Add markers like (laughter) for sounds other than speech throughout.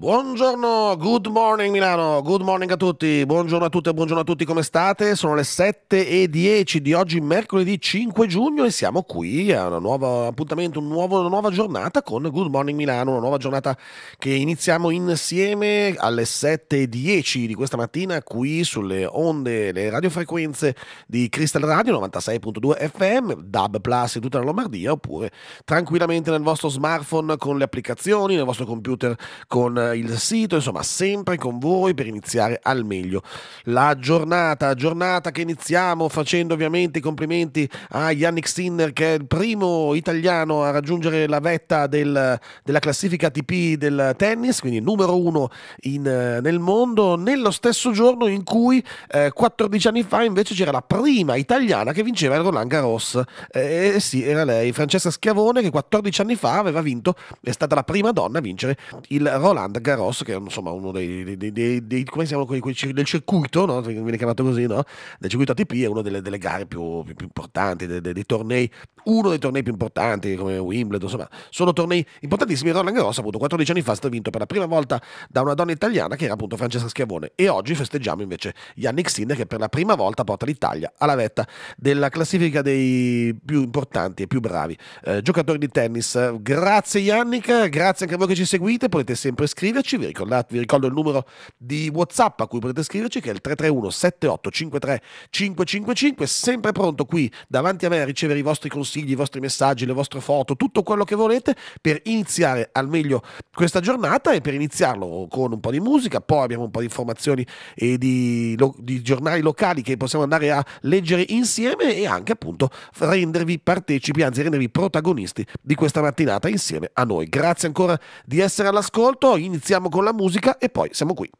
Buongiorno, good morning Milano, good morning a tutti, buongiorno a tutte buongiorno a tutti, come state? Sono le 7 e 10 di oggi, mercoledì 5 giugno e siamo qui a un nuovo appuntamento, un nuovo, una nuova giornata con Good Morning Milano, una nuova giornata che iniziamo insieme alle 7 e 10 di questa mattina qui sulle onde, le radiofrequenze di Crystal Radio 96.2 FM, DAB Plus in tutta la Lombardia oppure tranquillamente nel vostro smartphone con le applicazioni, nel vostro computer con il, sito, insomma sempre con voi per iniziare al meglio la giornata, giornata che iniziamo facendo ovviamente i complimenti a Yannick Sinner che è il primo italiano a raggiungere la vetta del, della classifica ATP del tennis, quindi numero uno in, eh, nel mondo, nello stesso giorno in cui eh, 14 anni fa invece c'era la prima italiana che vinceva il Roland Garros, eh, eh, eh sì era lei, Francesca Schiavone che 14 anni fa aveva vinto, è stata la prima donna a vincere il Roland Garros, che è insomma uno dei, dei, dei, dei come si chiamano quelli, del circuito, no? viene chiamato così, no? del circuito ATP, è una delle, delle gare più, più, più importanti, dei, dei, tornei, uno dei tornei più importanti come Wimbledon, insomma, sono tornei importantissimi. Roland Garros, appunto, 14 anni fa è stato vinto per la prima volta da una donna italiana che era appunto Francesca Schiavone e oggi festeggiamo invece Yannick Sinner che per la prima volta porta l'Italia alla vetta della classifica dei più importanti e più bravi eh, giocatori di tennis. Grazie Yannick, grazie anche a voi che ci seguite, potete sempre iscrivervi scriverci, vi, vi ricordo il numero di WhatsApp a cui potete scriverci che è il 331 7853 555, sempre pronto qui davanti a me a ricevere i vostri consigli, i vostri messaggi, le vostre foto, tutto quello che volete per iniziare al meglio questa giornata e per iniziarlo con un po' di musica, poi abbiamo un po' di informazioni e di, di giornali locali che possiamo andare a leggere insieme e anche appunto rendervi partecipi, anzi rendervi protagonisti di questa mattinata insieme a noi. Grazie ancora di essere all'ascolto. Iniziamo iniziamo con la musica e poi siamo qui.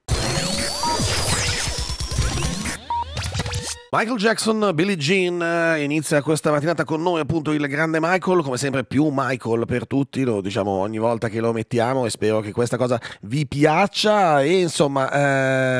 Michael Jackson, Billie Jean, eh, inizia questa mattinata con noi appunto il grande Michael, come sempre più Michael per tutti, lo diciamo ogni volta che lo mettiamo e spero che questa cosa vi piaccia e insomma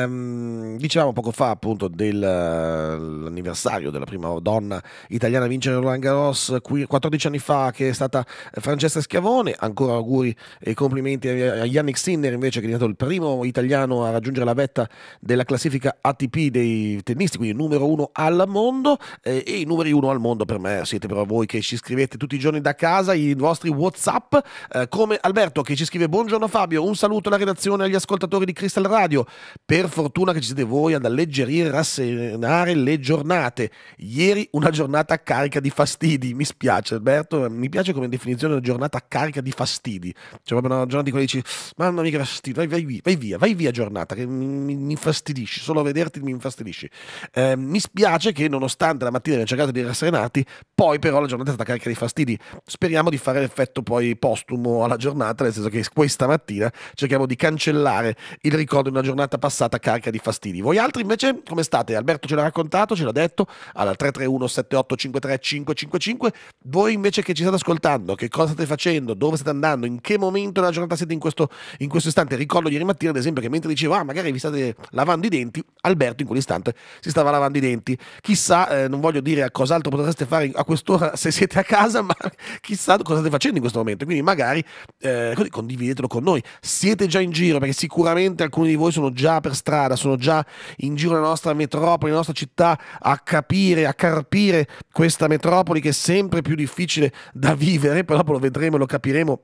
ehm, dicevamo poco fa appunto dell'anniversario della prima donna italiana a vincere Roland Garros 14 anni fa che è stata Francesca Schiavone, ancora auguri e complimenti a Yannick Sinner invece che è diventato il primo italiano a raggiungere la vetta della classifica ATP dei tennisti, quindi numero uno uno al mondo eh, e i numeri uno al mondo per me siete però voi che ci scrivete tutti i giorni da casa, i vostri Whatsapp, eh, come Alberto che ci scrive buongiorno Fabio, un saluto alla redazione e agli ascoltatori di Crystal Radio, per fortuna che ci siete voi ad alleggerire e rasserenare le giornate, ieri una giornata carica di fastidi, mi spiace Alberto, mi piace come definizione una giornata carica di fastidi, cioè proprio una giornata di quelli dici mamma mia che fastidio, vai, vai, vai via, vai via giornata, che mi, mi infastidisci, solo a vederti mi infastidisci. Eh, mi spiace dispiace che nonostante la mattina abbiamo cercato di rasserenarti, poi però la giornata è stata carica di fastidi. Speriamo di fare l'effetto poi postumo alla giornata, nel senso che questa mattina cerchiamo di cancellare il ricordo di una giornata passata carica di fastidi. Voi altri invece come state? Alberto ce l'ha raccontato, ce l'ha detto, alla 331 7853 555. Voi invece che ci state ascoltando, che cosa state facendo, dove state andando, in che momento della giornata siete in questo, in questo istante? Ricordo ieri mattina ad esempio che mentre dicevo, ah magari vi state lavando i denti, Alberto in quell'istante si stava lavando i denti commenti. Chissà, eh, non voglio dire a cos'altro potreste fare a quest'ora (laughs) se siete a casa, ma chissà cosa state facendo in questo momento. Quindi magari eh, così, condividetelo con noi. Siete già in giro, perché sicuramente alcuni di voi sono già per strada, sono già in giro nella nostra metropoli, nella nostra città, a capire, a carpire questa metropoli che è sempre più difficile da vivere. Poi dopo lo vedremo e lo capiremo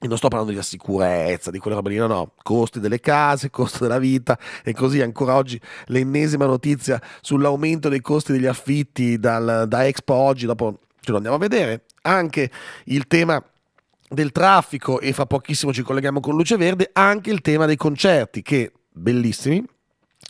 e non sto parlando di sicurezza, di quelle robe lì, no, no, costi delle case, costo della vita e così ancora oggi l'ennesima notizia sull'aumento dei costi degli affitti dal, da Expo oggi, dopo ce lo andiamo a vedere. Anche il tema del traffico e fra pochissimo ci colleghiamo con Luce Verde, anche il tema dei concerti che bellissimi,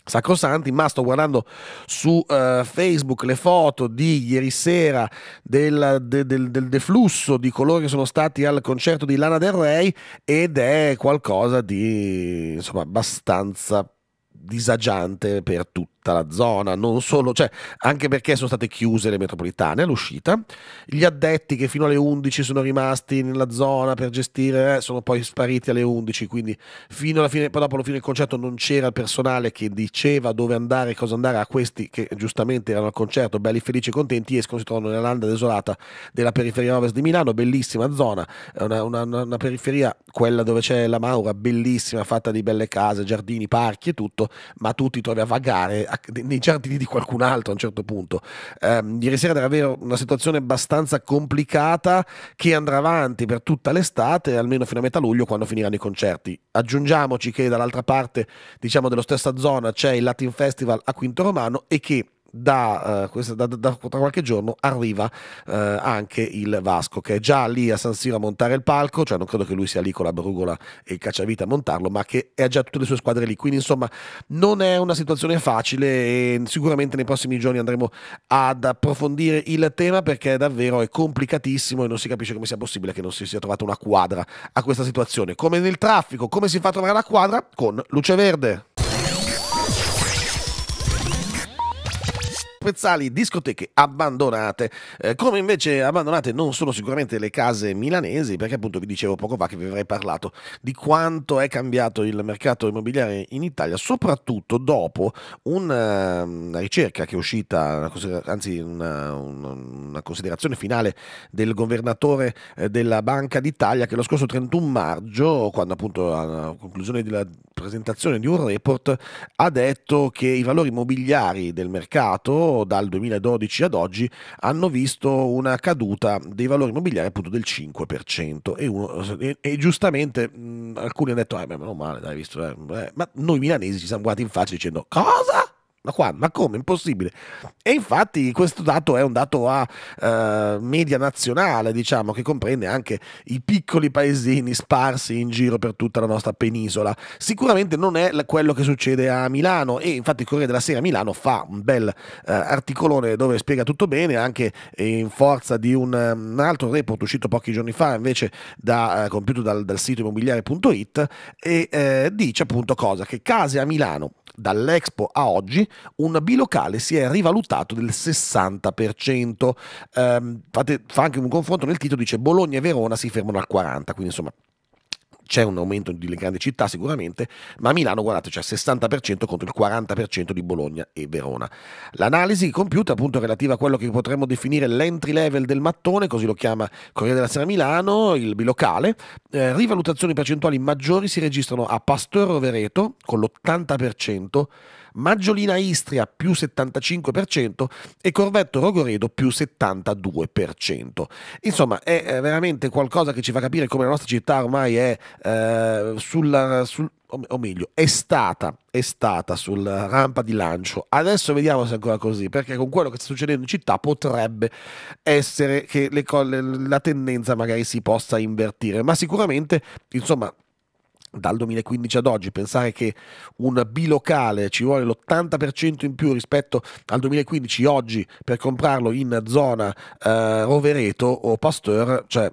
sacrosanti, ma sto guardando su uh, Facebook le foto di ieri sera del, de, del, del, deflusso di coloro che sono stati al concerto di Lana Del Rey ed è qualcosa di insomma abbastanza disagiante per tutti tutta la zona, non solo, cioè, anche perché sono state chiuse le metropolitane all'uscita, gli addetti che fino alle 11 sono rimasti nella zona per gestire eh, sono poi spariti alle 11, quindi fino alla fine, poi dopo la fine del concerto non c'era il personale che diceva dove andare, cosa andare a questi che giustamente erano al concerto, belli felici e contenti, escono, si trovano nella landa desolata della periferia ovest di Milano, bellissima zona, una, una, una periferia, quella dove c'è la Maura, bellissima, fatta di belle case, giardini, parchi e tutto, ma tu ti trovi a vagare a nei giardini di qualcun altro a un certo punto. Eh, ieri sera era davvero una situazione abbastanza complicata che andrà avanti per tutta l'estate, almeno fino a metà luglio quando finiranno i concerti. Aggiungiamoci che dall'altra parte, diciamo, della stessa zona c'è il Latin Festival a Quinto Romano e che da, uh, da, da, da, qualche giorno arriva uh, anche il Vasco che è già lì a San Siro a montare il palco cioè non credo che lui sia lì con la brugola e il cacciavite a montarlo ma che ha già tutte le sue squadre lì quindi insomma non è una situazione facile e sicuramente nei prossimi giorni andremo ad approfondire il tema perché davvero è complicatissimo e non si capisce come sia possibile che non si sia trovata una quadra a questa situazione come nel traffico come si fa a trovare la quadra con luce verde spezzali discoteche abbandonate, eh, come invece abbandonate non sono sicuramente le case milanesi, perché appunto vi dicevo poco fa che vi avrei parlato di quanto è cambiato il mercato immobiliare in Italia, soprattutto dopo una, ehm, una ricerca che è uscita, anzi una, una considerazione finale del governatore eh, della Banca d'Italia che lo scorso 31 maggio, quando appunto a conclusione della presentazione di un report, ha detto che i valori immobiliari del mercato dal 2012 ad oggi, hanno visto una caduta dei valori immobiliari appunto del 5%. E, uno, e, e giustamente mh, alcuni hanno detto, ah, eh, ma meno male, dai, visto, eh, eh, ma noi milanesi ci siamo guardati in faccia dicendo, cosa? Ma qua, ma come? Impossibile. E infatti questo dato è un dato a eh, media nazionale, diciamo, che comprende anche i piccoli paesini sparsi in giro per tutta la nostra penisola. Sicuramente non è quello che succede a Milano e infatti il Corriere della Sera a Milano fa un bel eh, articolone dove spiega tutto bene, anche in forza di un, un altro report uscito pochi giorni fa invece da, eh, compiuto dal, dal sito immobiliare.it e eh, dice appunto cosa? Che case a Milano dall'Expo a oggi un bilocale si è rivalutato del 60%. Ehm, fate, fa anche un confronto nel titolo, dice Bologna e Verona si fermano al 40%, quindi insomma c'è un aumento delle grandi città sicuramente, ma Milano guardate c'è il 60% contro il 40% di Bologna e Verona. L'analisi compiuta appunto relativa a quello che potremmo definire l'entry level del mattone, così lo chiama Corriere della Sera Milano, il bilocale, eh, rivalutazioni percentuali maggiori si registrano a Pastore Rovereto con l'80%, Maggiolina Istria più 75% e Corvetto Rogoredo più 72%. Insomma, è veramente qualcosa che ci fa capire come la nostra città ormai è eh, sulla, sul, o meglio, è stata, è stata sulla rampa di lancio. Adesso vediamo se è ancora così, perché con quello che sta succedendo in città potrebbe essere che le, la tendenza magari si possa invertire, ma sicuramente, insomma, dal 2015 ad oggi, pensare che un bilocale ci vuole l'80% in più rispetto al 2015 oggi per comprarlo in zona eh, Rovereto o Pasteur, cioè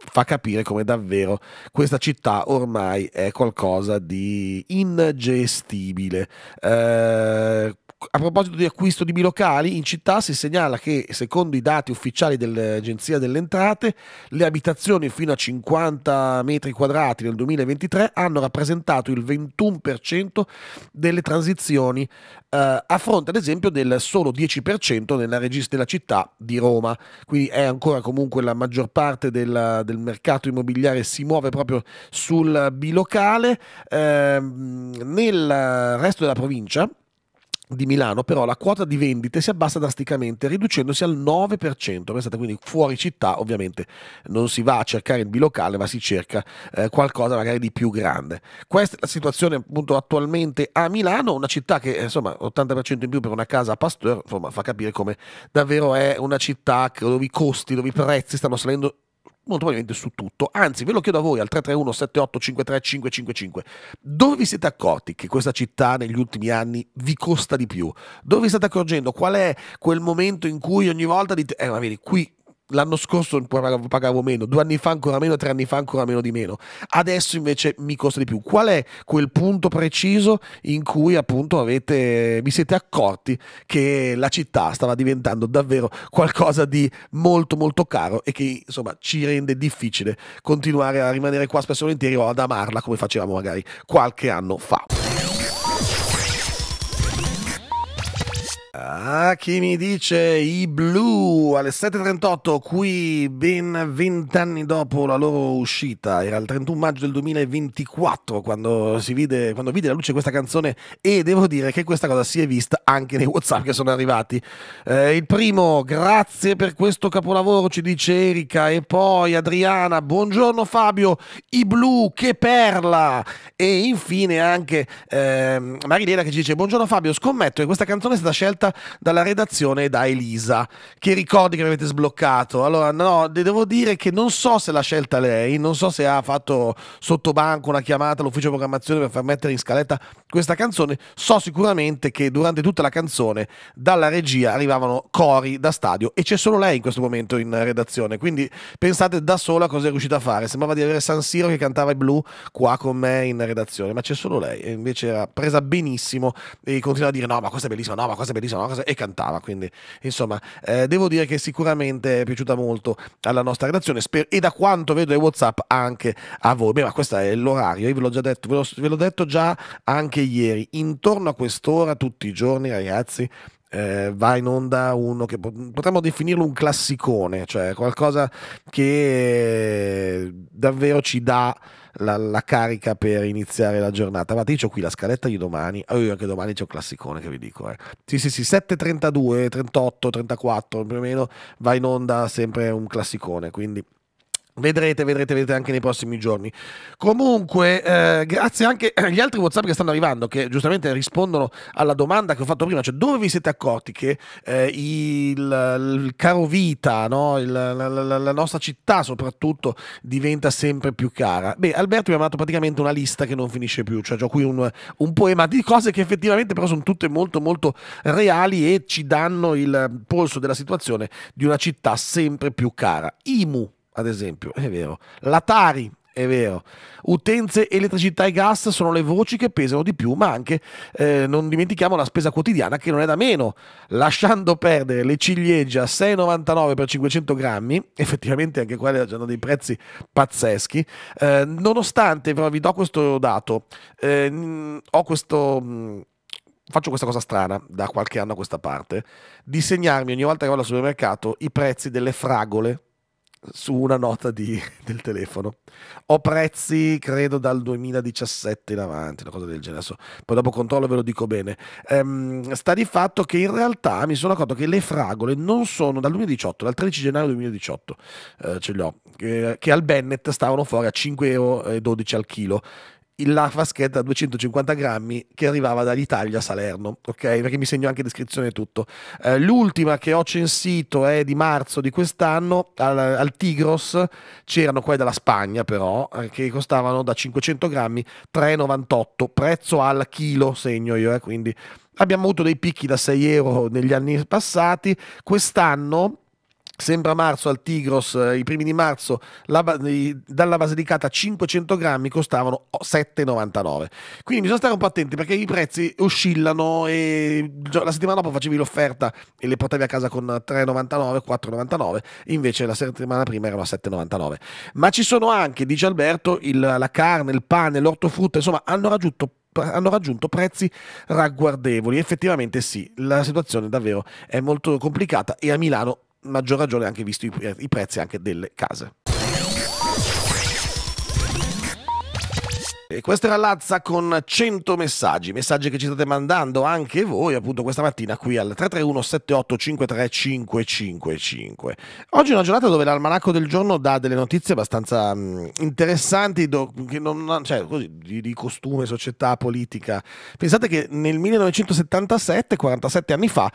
fa capire come davvero questa città ormai è qualcosa di ingestibile. Eh, a proposito di acquisto di bilocali, in città si segnala che, secondo i dati ufficiali dell'Agenzia delle Entrate, le abitazioni fino a 50 metri quadrati nel 2023 hanno rappresentato il 21% delle transizioni, eh, a fronte ad esempio del solo 10% nella, regist- della città di Roma. Quindi è ancora comunque la maggior parte del, del mercato immobiliare si muove proprio sul bilocale. Eh, nel resto della provincia, di Milano, però la quota di vendite si abbassa drasticamente, riducendosi al 9%. Pensate quindi fuori città, ovviamente non si va a cercare il bilocale, ma si cerca eh, qualcosa magari di più grande. Questa è la situazione appunto attualmente a Milano, una città che eh, insomma 80% in più per una casa a Pasteur, insomma fa capire come davvero è una città dove i costi, dove i prezzi stanno salendo molto probabilmente su tutto. Anzi, ve lo chiedo a voi al 331 7853 555. Dove vi siete accorti che questa città negli ultimi anni vi costa di più? Dove vi state accorgendo? Qual è quel momento in cui ogni volta dite, eh ma vedi, qui l'anno scorso pagavo, meno, due anni fa ancora meno, tre anni fa ancora meno di meno. Adesso invece mi costa di più. Qual è quel punto preciso in cui appunto avete, vi siete accorti che la città stava diventando davvero qualcosa di molto molto caro e che insomma ci rende difficile continuare a rimanere qua spesso volentieri o ad amarla come facevamo magari qualche anno fa. Ah, chi mi dice i blu alle 7.38 qui ben 20 anni dopo la loro uscita, era il 31 maggio del 2024 quando, si vide, quando vide la luce questa canzone e devo dire che questa cosa si è vista anche nei Whatsapp che sono arrivati. Eh, il primo, grazie per questo capolavoro, ci dice Erika e poi Adriana, buongiorno Fabio, i blu che perla e infine anche eh, Marilena che ci dice buongiorno Fabio, scommetto che questa canzone è stata scelta inviata dalla redazione da Elisa. Che ricordi che mi avete sbloccato? Allora, no, devo dire che non so se l'ha scelta lei, non so se ha fatto sotto banco una chiamata all'ufficio programmazione per far mettere in scaletta questa canzone. So sicuramente che durante tutta la canzone dalla regia arrivavano cori da stadio e c'è solo lei in questo momento in redazione. Quindi pensate da sola cosa è riuscita a fare. Sembrava di avere San Siro che cantava i blu qua con me in redazione, ma c'è solo lei. E invece era presa benissimo e continua a dire: No, ma questa è bellissima, no, ma questa è bellissima sonora e cantava. Quindi, insomma, eh, devo dire che sicuramente è piaciuta molto alla nostra redazione e da quanto vedo i WhatsApp anche a voi. Beh, ma questo è l'orario, io ve l'ho già detto, ve l'ho detto già anche ieri, intorno a quest'ora tutti i giorni, ragazzi. Eh, va in onda uno che potremmo definirlo un classicone, cioè qualcosa che davvero ci dà la, la carica per iniziare la giornata. Guardate, io ho qui la scaletta di domani, oh, io anche domani c'ho il classicone che vi dico. Eh. Sì, sì, sì, 7.32, 38, 34 più o meno, va in onda sempre un classicone, quindi... Vedrete, vedrete, vedrete anche nei prossimi giorni. Comunque, eh, grazie anche (clears throat) agli altri WhatsApp che stanno arrivando, che giustamente rispondono alla domanda che ho fatto prima, cioè dove vi siete accorti che eh, il, il, caro vita, no? il, la, la, la, nostra città soprattutto, diventa sempre più cara? Beh, Alberto mi ha mandato praticamente una lista che non finisce più, cioè ho qui un, un poema di cose che effettivamente però sono tutte molto, molto reali e ci danno il polso della situazione di una città sempre più cara. Imu ad esempio, è vero. L'Atari, è vero. Utenze, elettricità e gas sono le voci che pesano di più, ma anche eh, non dimentichiamo la spesa quotidiana che non è da meno. Lasciando perdere le ciliegie a 6,99 per 500 grammi, effettivamente anche quelle hanno dei prezzi pazzeschi, eh, nonostante, però vi do questo dato, eh, mm, ho questo... Mh, mm, faccio questa cosa strana da qualche anno a questa parte, di segnarmi ogni volta che vado al supermercato i prezzi delle fragole su una nota di, (laughs) del telefono. Ho prezzi, credo, dal 2017 in avanti, una cosa del genere. Adesso, poi dopo controllo ve lo dico bene. Ehm, sta di fatto che in realtà mi sono accorto che le fragole non sono dal 2018, dal 13 gennaio 2018 eh, ce le ho, che, che al Bennett stavano fuori a 5,12 euro al chilo la vaschetta da 250 grammi che arrivava dall'Italia a Salerno, ok? Perché mi segno anche descrizione e tutto. Eh, l'ultima che ho censito è di marzo di quest'anno, al, al Tigros, c'erano quelle dalla Spagna però, eh, che costavano da 500 grammi 3,98, prezzo al chilo segno io, eh, quindi abbiamo avuto dei picchi da 6 euro negli anni passati, quest'anno Sembra marzo al Tigros, eh, i primi di marzo la, dalla Basilicata 500 grammi costavano 7,99. Quindi bisogna stare un po' attenti perché i prezzi oscillano e la settimana dopo facevi l'offerta e le portavi a casa con 3,99, 4,99, invece la settimana prima erano a 7,99. Ma ci sono anche, dice Alberto, il, la carne, il pane, l'ortofrutta, insomma hanno raggiunto hanno raggiunto prezzi ragguardevoli. Effettivamente sì, la situazione davvero è molto complicata e a Milano maggior ragione anche visto i, prezzi anche delle case. E questa era Lazza con 100 messaggi, messaggi che ci state mandando anche voi appunto questa mattina qui al 331 78 53555 Oggi è una giornata dove l'almanacco del giorno dà delle notizie abbastanza mh, mm, interessanti do, non, cioè, così, di, di, costume, società, politica. Pensate che nel 1977, 47 anni fa,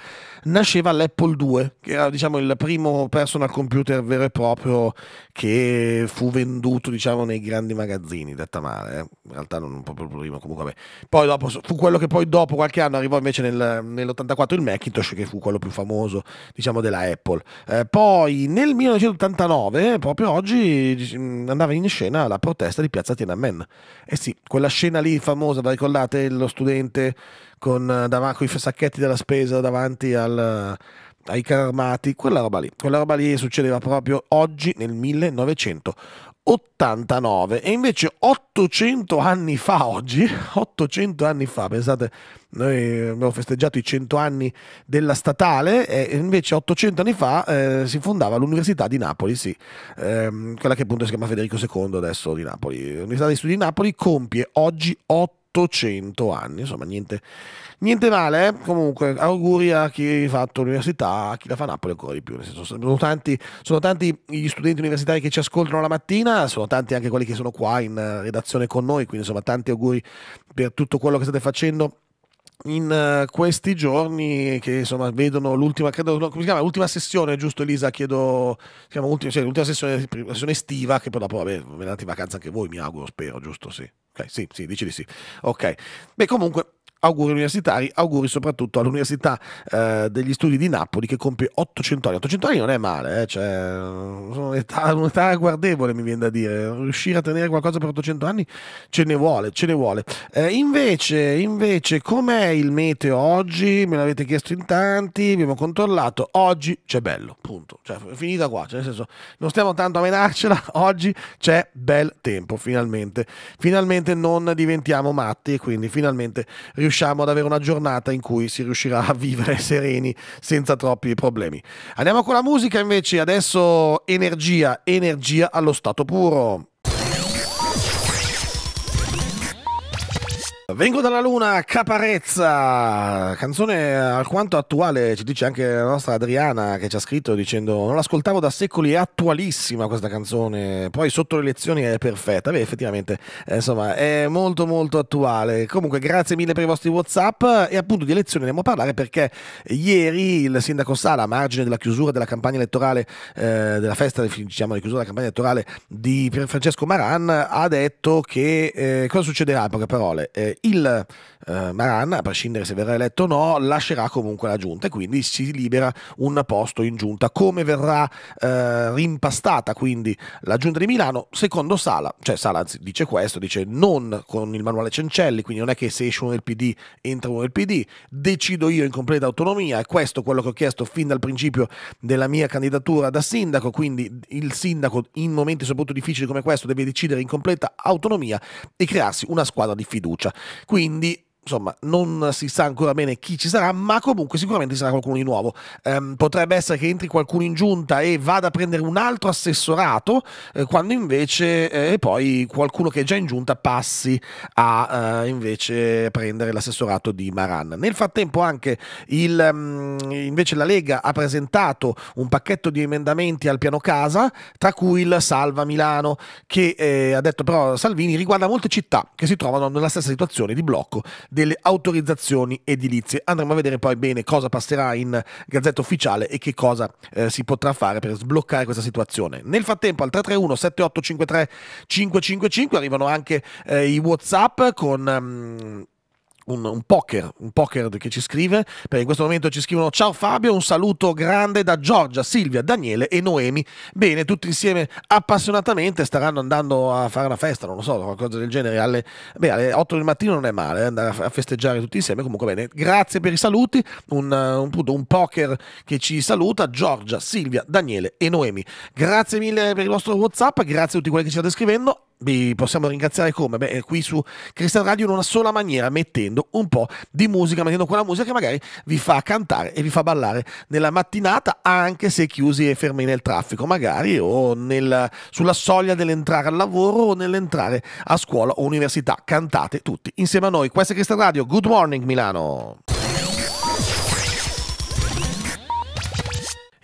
nasceva l'Apple II, che era diciamo, il primo personal computer vero e proprio che fu venduto diciamo, nei grandi magazzini, detta male. Eh in realtà non proprio prima, comunque vabbè. Poi dopo, fu quello che poi dopo qualche anno arrivò invece nel, nell'84 il Macintosh, che fu quello più famoso, diciamo, della Apple. Eh, poi nel 1989, proprio oggi, mm, andava in scena la protesta di Piazza Tiananmen. Eh sì, quella scena lì famosa, vi ricordate? Lo studente con, eh, davanti, con i sacchetti della spesa davanti al ai carri armati, quella roba lì. Quella roba lì succedeva proprio oggi nel 1900. 89 e invece 800 anni fa oggi, 800 (laughs) anni fa, pensate, noi abbiamo festeggiato i 100 anni della statale e invece 800 anni fa eh, si fondava l'Università di Napoli, sì, ehm, quella che appunto si chiama Federico II adesso di Napoli. L'Università dei Studi di Napoli compie oggi 8 800 anni, insomma niente, niente male, eh? comunque auguri a chi ha fatto l'università, a chi la fa Napoli ancora di più, senso, sono, tanti, sono tanti gli studenti universitari che ci ascoltano la mattina, sono tanti anche quelli che sono qua in eh, redazione con noi, quindi insomma tanti auguri per tutto quello che state facendo in eh, questi giorni che insomma vedono l'ultima, credo, no, chiama, l'ultima sessione, giusto Elisa? Chiedo, chiama, ultima, cioè, l'ultima sessione, sessione, estiva che poi dopo vabbè, andate in vacanza anche voi, mi auguro, spero, giusto? Sì. Okay, sì, sì, dici di sì. Ok. Beh, comunque auguri universitari, auguri soprattutto all'Università eh, degli Studi di Napoli che compie 800 anni. 800 anni non è male, eh, cioè, un'età, un'età guardevole mi viene da dire, riuscire a tenere qualcosa per 800 anni ce ne vuole, ce ne vuole. Eh, invece, invece com'è il meteo oggi? Me l'avete chiesto in tanti, abbiamo controllato, oggi c'è bello, punto, cioè, finita qua, cioè, nel senso non stiamo tanto a menarcela, (laughs) oggi c'è bel tempo finalmente, finalmente non diventiamo matti e quindi finalmente riusciamo riusciamo ad avere una giornata in cui si riuscirà a vivere (laughs) sereni senza troppi problemi. Andiamo con la musica invece, adesso energia, energia allo stato puro. Vengo dalla Luna, Caparezza, canzone alquanto attuale, ci dice anche la nostra Adriana che ci ha scritto dicendo non l'ascoltavo da secoli, è attualissima questa canzone, poi sotto le lezioni è perfetta, beh effettivamente eh, insomma è molto molto attuale. Comunque grazie mille per i vostri Whatsapp e appunto di elezioni andiamo a parlare perché ieri il sindaco Sala a margine della chiusura della campagna elettorale, eh, della festa diciamo di chiusura della campagna elettorale di Francesco Maran ha detto che eh, cosa succederà in poche parole? Eh, il eh, Maran, a prescindere se verrà eletto o no, lascerà comunque la giunta e quindi si libera un posto in giunta. Come verrà eh, rimpastata quindi la giunta di Milano? Secondo Sala, cioè Sala anzi, dice questo, dice non con il manuale Cencelli, quindi non è che se esce uno del PD entra uno del PD, decido io in completa autonomia, è questo quello che ho chiesto fin dal principio della mia candidatura da sindaco, quindi il sindaco in momenti soprattutto difficili come questo deve decidere in completa autonomia e crearsi una squadra di fiducia. Quindi insomma, non si sa ancora bene chi ci sarà, ma comunque sicuramente ci sarà qualcuno di nuovo. Eh, potrebbe essere che entri qualcuno in giunta e vada a prendere un altro assessorato, eh, quando invece eh, poi qualcuno che è già in giunta passi a eh, invece prendere l'assessorato di Maran. Nel frattempo anche il, um, invece la Lega ha presentato un pacchetto di emendamenti al piano casa, tra cui il Salva Milano, che eh, ha detto però Salvini riguarda molte città che si trovano nella stessa situazione di blocco delle autorizzazioni edilizie. Andremo a vedere poi bene cosa passerà in gazzetta ufficiale e che cosa eh, si potrà fare per sbloccare questa situazione. Nel frattempo al 331 7853 555 arrivano anche eh, i WhatsApp con... Um, un, un, poker, un poker che ci scrive, perché in questo momento ci scrivono ciao Fabio, un saluto grande da Giorgia, Silvia, Daniele e Noemi. Bene, tutti insieme appassionatamente staranno andando a fare una festa, non lo so, qualcosa del genere, alle, beh, alle 8 del mattino non è male, eh, andare a festeggiare tutti insieme, comunque bene, grazie per i saluti, un, un, un poker che ci saluta, Giorgia, Silvia, Daniele e Noemi. Grazie mille per il vostro Whatsapp, grazie a tutti quelli che ci state scrivendo, vi possiamo ringraziare come? Beh, qui su Cristian Radio in una sola maniera, mettendo mettendo un po' di musica, mettendo quella musica che magari vi fa cantare e vi fa ballare nella mattinata, anche se chiusi e fermi nel traffico, magari o nel, sulla soglia dell'entrare al lavoro o nell'entrare a scuola o università. Cantate tutti insieme a noi. Questa è Cristian Radio. Good morning Milano.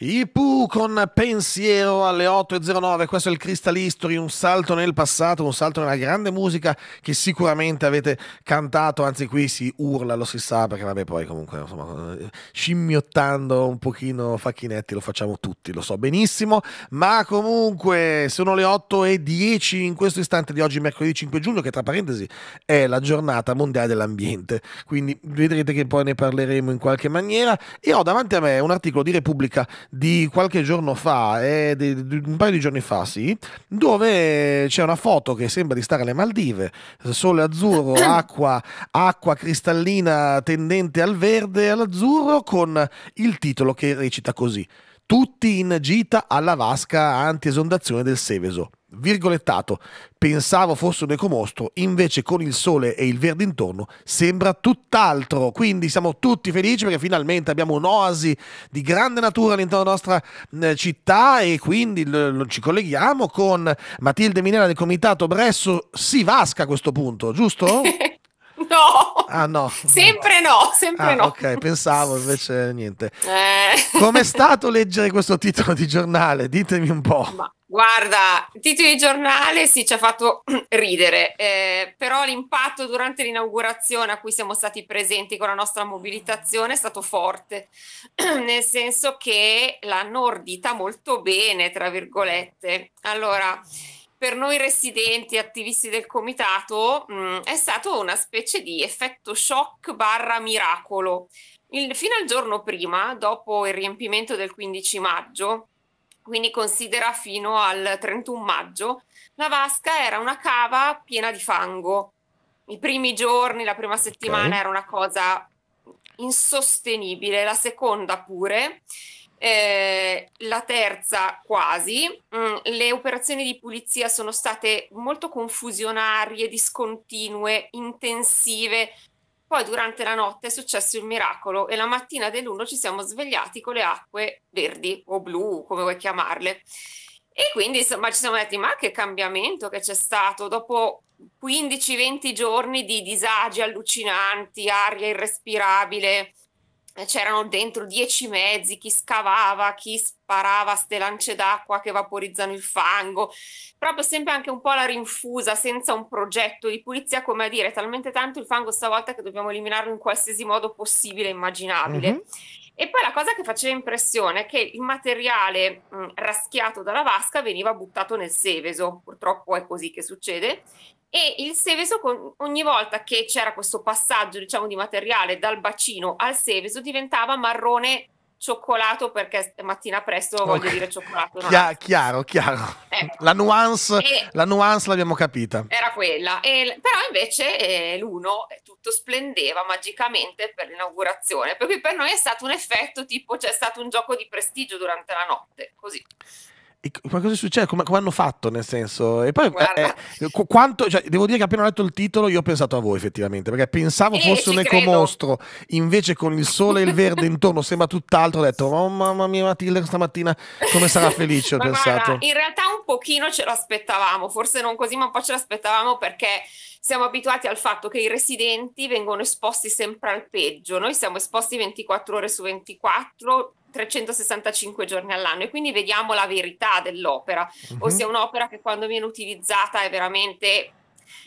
Ipu con pensiero alle 8.09, questo è il Crystal History, un salto nel passato, un salto nella grande musica che sicuramente avete cantato, anzi qui si urla, lo si sa, perché vabbè poi comunque insomma, scimmiottando un pochino facchinetti lo facciamo tutti, lo so benissimo, ma comunque sono le 8.10 in questo istante di oggi mercoledì 5 giugno che tra parentesi è la giornata mondiale dell'ambiente, quindi vedrete che poi ne parleremo in qualche maniera e ho davanti a me un articolo di Repubblica di qualche giorno fa, eh, di, di, un paio di giorni fa, sì, dove c'è una foto che sembra di stare alle Maldive, sole azzurro, (coughs) acqua, acqua cristallina tendente al verde e all'azzurro con il titolo che recita così tutti in gita alla vasca anti-esondazione del Seveso. Virgolettato, pensavo fosse un ecomostro, invece con il sole e il verde intorno sembra tutt'altro. Quindi siamo tutti felici perché finalmente abbiamo un'oasi di grande natura all'interno della nostra eh, città e quindi ci colleghiamo con Matilde Minera del Comitato Bresso Si Vasca a questo punto, giusto? (laughs) (laughs) No. Ah no. Sempre no, sempre ah, no. Ok, pensavo invece niente. Eh. Com'è (laughs) stato leggere questo titolo di giornale? Ditemi un po'. Ma, guarda, titoli di giornale sì, ci ha fatto (clears throat) ridere, eh, però l'impatto durante l'inaugurazione a cui siamo stati presenti con la nostra mobilitazione è stato forte, (clears throat) nel senso che l'hanno ordita molto bene, tra virgolette. Allora per noi residenti e attivisti del comitato mh, mm, è stato una specie di effetto shock barra miracolo. Il, fino al giorno prima, dopo il riempimento del 15 maggio, quindi considera fino al 31 maggio, la vasca era una cava piena di fango. I primi giorni, la prima settimana okay. era una cosa insostenibile, la seconda pure. Eh, la terza quasi, mm, le operazioni di pulizia sono state molto confusionarie, discontinue, intensive. Poi durante la notte è successo il miracolo e la mattina dell'1 ci siamo svegliati con le acque verdi o blu, come vuoi chiamarle. E quindi insomma ci siamo detti, ma che cambiamento che c'è stato dopo 15-20 giorni di disagi allucinanti, aria irrespirabile, eh, c'erano dentro dieci mezzi, chi scavava, chi sparava ste lance d'acqua che vaporizzano il fango, proprio sempre anche un po' la rinfusa, senza un progetto di pulizia, come a dire, talmente tanto il fango stavolta che dobbiamo eliminarlo in qualsiasi modo possibile e immaginabile. Mm-hmm. E poi la cosa che faceva impressione è che il materiale mh, raschiato dalla vasca veniva buttato nel Seveso, purtroppo è così che succede, e il Seveso con, ogni volta che c'era questo passaggio diciamo, di materiale dal bacino al Seveso diventava marrone cioccolato perché mattina presto okay. voglio dire cioccolato. Chia chiaro, chiaro. Eh. La, nuance, la nuance l'abbiamo capita. Era quella. E, però invece eh, l'uno eh, tutto splendeva magicamente per l'inaugurazione, per cui per noi è stato un effetto tipo c'è stato un gioco di prestigio durante la notte, così. Ma cosa succede? Cioè, come, come, hanno fatto? Nel senso, e poi eh, eh quanto, cioè, devo dire che appena ho letto il titolo, io ho pensato a voi effettivamente perché pensavo eh, fosse un ecomostro. Invece, con il sole e il verde (laughs) intorno, sembra tutt'altro. Ho detto, oh mamma mia, Matilda, stamattina come sarà felice. ho ma pensato. Guarda, in realtà, un pochino ce l'aspettavamo, forse non così, ma un po' ce l'aspettavamo perché siamo abituati al fatto che i residenti vengono esposti sempre al peggio. Noi siamo esposti 24 ore su 24, 365 giorni all'anno e quindi vediamo la verità dell'opera, mm-hmm. ossia un'opera che quando viene utilizzata è veramente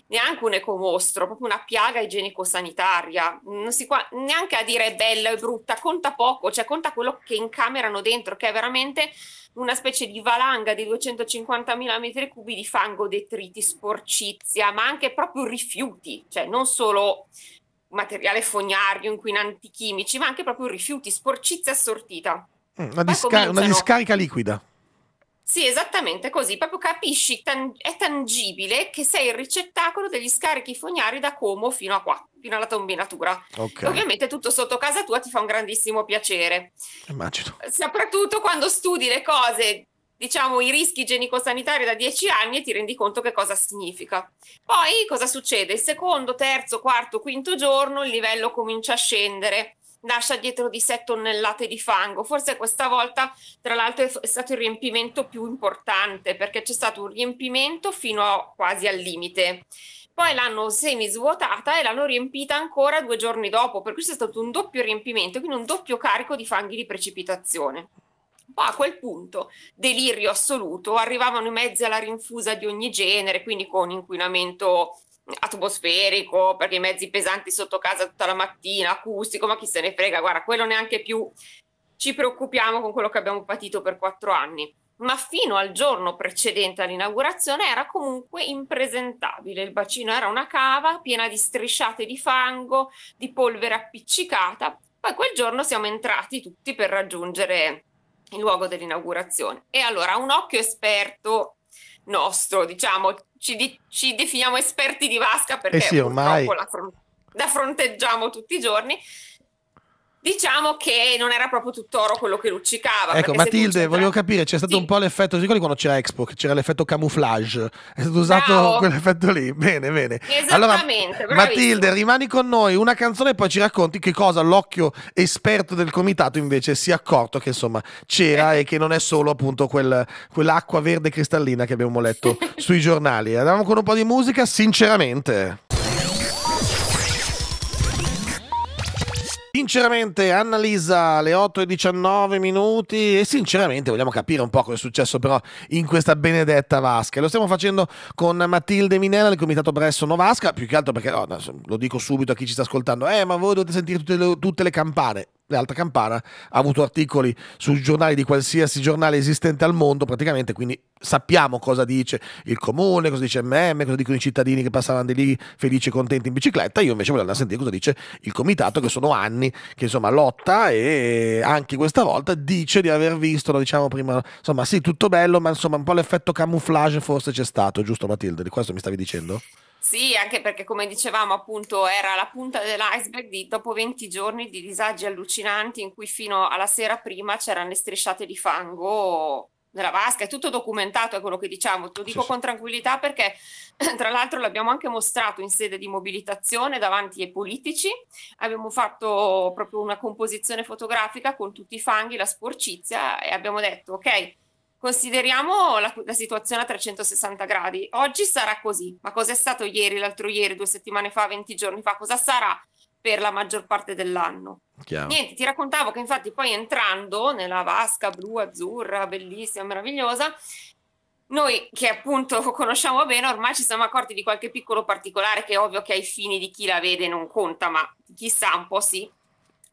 neanche un ecomostro, proprio una piaga igienico-sanitaria, non si qua, neanche a dire è bella e brutta, conta poco, cioè conta quello che incamerano dentro, che è veramente una specie di valanga di 250.000 metri cubi di fango, detriti, sporcizia, ma anche proprio rifiuti, cioè non solo materiale fognario, inquinanti chimici, ma anche proprio rifiuti, sporcizia assortita. Mm, una, disca- una discarica liquida. Sì, esattamente così. Proprio capisci, tan- è tangibile che sei il ricettacolo degli scarichi fognari da Como fino, a qua, fino alla tombinatura. Okay. Ovviamente tutto sotto casa tua ti fa un grandissimo piacere. Immagino. Soprattutto quando studi le cose diciamo, i rischi igienico-sanitari da 10 anni e ti rendi conto che cosa significa. Poi cosa succede? Il secondo, terzo, quarto, quinto giorno il livello comincia a scendere lascia dietro di sé tonnellate di fango. Forse questa volta, tra l'altro, è stato il riempimento più importante perché c'è stato un riempimento fino a, quasi al limite. Poi l'hanno semisvuotata e l'hanno riempita ancora due giorni dopo, per cui c'è stato un doppio riempimento, quindi un doppio carico di fanghi di precipitazione. Poi a quel punto, delirio assoluto, arrivavano i mezzi alla rinfusa di ogni genere, quindi con inquinamento atmosferico, perché i mezzi pesanti sotto casa tutta la mattina, acustico, ma chi se ne frega, guarda, quello neanche più ci preoccupiamo con quello che abbiamo patito per quattro anni. Ma fino al giorno precedente all'inaugurazione era comunque impresentabile. Il bacino era una cava piena di strisciate di fango, di polvere appiccicata. Poi quel giorno siamo entrati tutti per raggiungere in luogo dell'inaugurazione. E allora un occhio esperto nostro, diciamo, ci, di, ci definiamo esperti di vasca perché eh sì, ormai... la fron- la fronteggiamo tutti i giorni, diciamo che non era proprio tutto oro quello che luccicava. Ecco, Matilde, c'era... volevo capire, c'è stato sì. un po' l'effetto, ricordi quando c'era Expo, che c'era l'effetto camouflage, è stato usato Bravo. (laughs) quell'effetto lì, bene, bene. Esattamente, allora, Matilde, rimani con noi, una canzone e poi ci racconti che cosa l'occhio esperto del comitato invece si è accorto che insomma c'era eh. e che non è solo appunto quel, quell'acqua verde cristallina che abbiamo letto (laughs) sui giornali. Andiamo con un po' di musica, sinceramente. Sinceramente, Annalisa, alle 8 e 19 minuti e sinceramente vogliamo capire un po' cosa è successo però in questa benedetta vasca. Lo stiamo facendo con Matilde Minella del Comitato Bresso Novasca, più che altro perché, oh, no, lo dico subito a chi ci sta ascoltando, eh ma voi dovete sentire tutte le, tutte le campane l'Alta Campana ha avuto articoli sui giornali di qualsiasi giornale esistente al mondo praticamente, quindi sappiamo cosa dice il comune, cosa dice MM, cosa dicono i cittadini che passavano di lì felici e contenti in bicicletta, io invece voglio andare a sentire cosa dice il comitato che sono anni che insomma lotta e anche questa volta dice di aver visto, lo diciamo prima, insomma sì tutto bello ma insomma un po' l'effetto camouflage forse c'è stato, giusto Matilde? Di questo mi stavi dicendo? Sì, anche perché come dicevamo appunto era la punta dell'iceberg di, dopo 20 giorni di disagi allucinanti in cui fino alla sera prima c'erano le strisciate di fango nella vasca, è tutto documentato, è quello che diciamo, te lo dico sì, con tranquillità perché (clears throat) tra l'altro l'abbiamo anche mostrato in sede di mobilitazione davanti ai politici, abbiamo fatto proprio una composizione fotografica con tutti i fanghi, la sporcizia e abbiamo detto ok, Consideriamo la, la, situazione a 360 gradi. Oggi sarà così, ma cosa è stato ieri, l'altro ieri, due settimane fa, 20 giorni fa? Cosa sarà per la maggior parte dell'anno? Chiaro. Niente, ti raccontavo che infatti poi entrando nella vasca blu, azzurra, bellissima, meravigliosa, noi che appunto (laughs) conosciamo bene ormai ci siamo accorti di qualche piccolo particolare che è ovvio che ai fini di chi la vede non conta, ma chissà un po' sì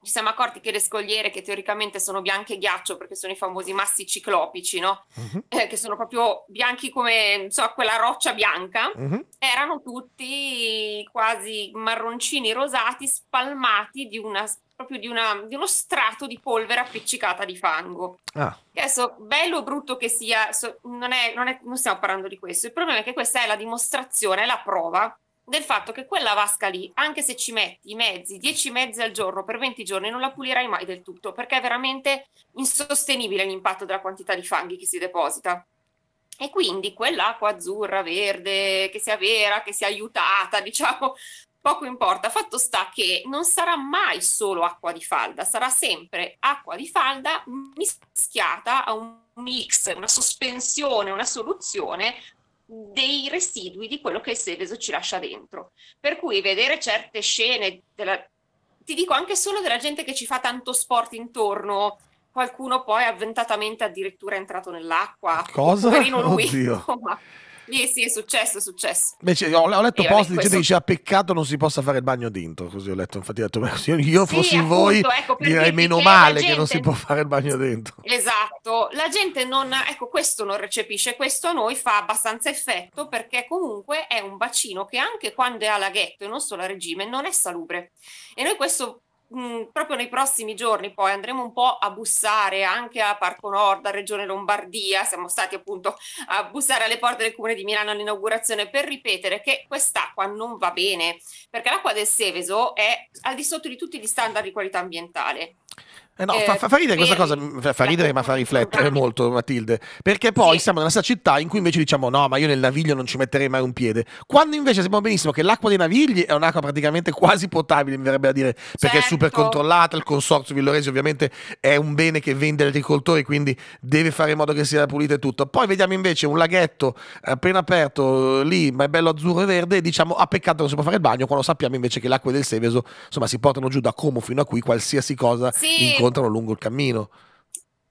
ci siamo accorti che le scogliere che teoricamente sono bianche ghiaccio perché sono i famosi massi ciclopici, no? Uh-huh. Eh, che sono proprio bianchi come so, quella roccia bianca, uh-huh. erano tutti quasi marroncini rosati spalmati di una proprio di, una, di, uno strato di polvere appiccicata di fango. Ah. Adesso, bello o brutto che sia, so, non, è, non, è, non, stiamo parlando di questo. Il problema è che questa è la dimostrazione, la prova del fatto che quella vasca lì, anche se ci metti i mezzi, 10 mezzi al giorno per 20 giorni, non la pulirai mai del tutto, perché è veramente insostenibile l'impatto della quantità di fanghi che si deposita. E quindi quell'acqua azzurra, verde, che sia vera, che sia aiutata, (laughs) diciamo, poco importa. Fatto sta che non sarà mai solo acqua di falda, sarà sempre acqua di falda mischiata a un mix, una sospensione, una soluzione dei residui di quello che il Seveso ci lascia dentro. Per cui vedere certe scene, della, ti dico anche solo della gente che ci fa tanto sport intorno, qualcuno poi avventatamente addirittura è entrato nell'acqua. Cosa? Poverino lui. Oddio. Sì, sì, è successo, è successo. Invece, ho, ho letto e post di gente che diceva peccato non si possa fare il bagno dentro, così ho letto, infatti ho detto, io sì, fossi appunto, voi ecco, direi meno male gente... che non si può fare il bagno dentro. Esatto, la gente non, ecco questo non recepisce, questo a noi fa abbastanza effetto perché comunque è un bacino che anche quando è a laghetto e non solo a regime non è salubre. E noi questo Mm, proprio nei prossimi giorni poi andremo un po' a bussare anche a Parco Nord, a Regione Lombardia, siamo stati appunto a bussare alle porte del Comune di Milano all'inaugurazione per ripetere che quest'acqua non va bene, perché l'acqua del Seveso è al di sotto di tutti gli standard di qualità ambientale. Eh no, eh, fa, fa, ridere questa eh, cosa, mm, fa ridere ma fa riflettere (coughs) molto Matilde, perché poi sì. siamo nella stessa città in cui invece diciamo no, ma io nel naviglio non ci metterei mai un piede, quando invece sappiamo benissimo che l'acqua dei navigli è un'acqua praticamente quasi potabile, mi verrebbe a dire, perché certo. è super controllata, il consorzio Villoresi ovviamente è un bene che vende agli agricoltori, quindi deve fare in modo che sia pulita e tutto. Poi vediamo invece un laghetto appena aperto eh, lì, ma è bello azzurro e verde, e diciamo a peccato non si può fare il bagno, quando sappiamo invece che l'acqua del Seveso, insomma, si portano giù da Como fino a qui qualsiasi cosa sì. incontra incontrano lungo il cammino.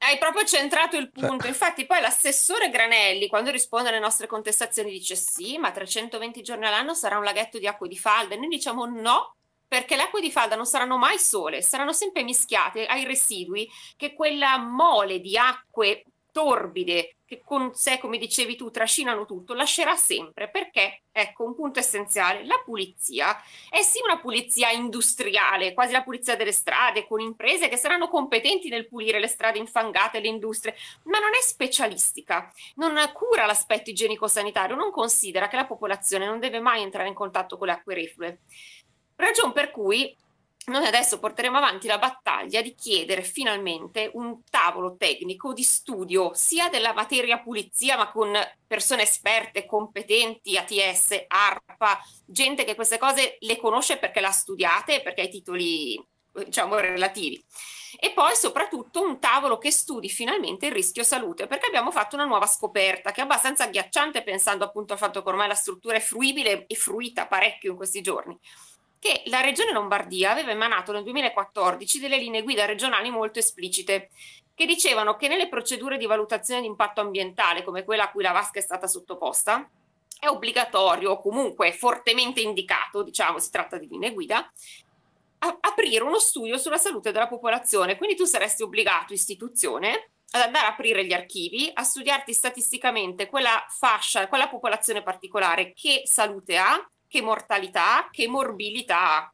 Hai proprio centrato il cioè punto. Cioè. Infatti, poi l'assessore Granelli, quando risponde alle nostre contestazioni, dice: Sì, ma 320 giorni all'anno sarà un laghetto di acque di falda. E noi diciamo: No, perché le acque di falda non saranno mai sole, saranno sempre mischiate ai residui che quella mole di acque torbide che con sé, come dicevi tu, trascinano tutto, lascerà sempre perché, ecco, un punto essenziale, la pulizia è sì una pulizia industriale, quasi la pulizia delle strade, con imprese che saranno competenti nel pulire le strade infangate, le industrie, ma non è specialistica, non cura l'aspetto igienico-sanitario, non considera che la popolazione non deve mai entrare in contatto con le acque reflue. Ragion per cui noi adesso porteremo avanti la battaglia di chiedere finalmente un tavolo tecnico di studio sia della materia pulizia, ma con persone esperte, competenti, ATS, ARPA, gente che queste cose le conosce perché le ha studiate e perché ha i titoli diciamo relativi. E poi soprattutto un tavolo che studi finalmente il rischio salute, perché abbiamo fatto una nuova scoperta che è abbastanza agghiacciante pensando appunto al fatto che ormai la struttura è fruibile e fruita parecchio in questi giorni che la Regione Lombardia aveva emanato nel 2014 delle linee guida regionali molto esplicite che dicevano che nelle procedure di valutazione di impatto ambientale, come quella a cui la vasca è stata sottoposta, è obbligatorio o comunque fortemente indicato, diciamo, si tratta di linee guida, aprire uno studio sulla salute della popolazione. Quindi tu saresti obbligato, istituzione, ad andare a aprire gli archivi, a studiarti statisticamente quella fascia, quella popolazione particolare che salute ha che mortalità, che morbilità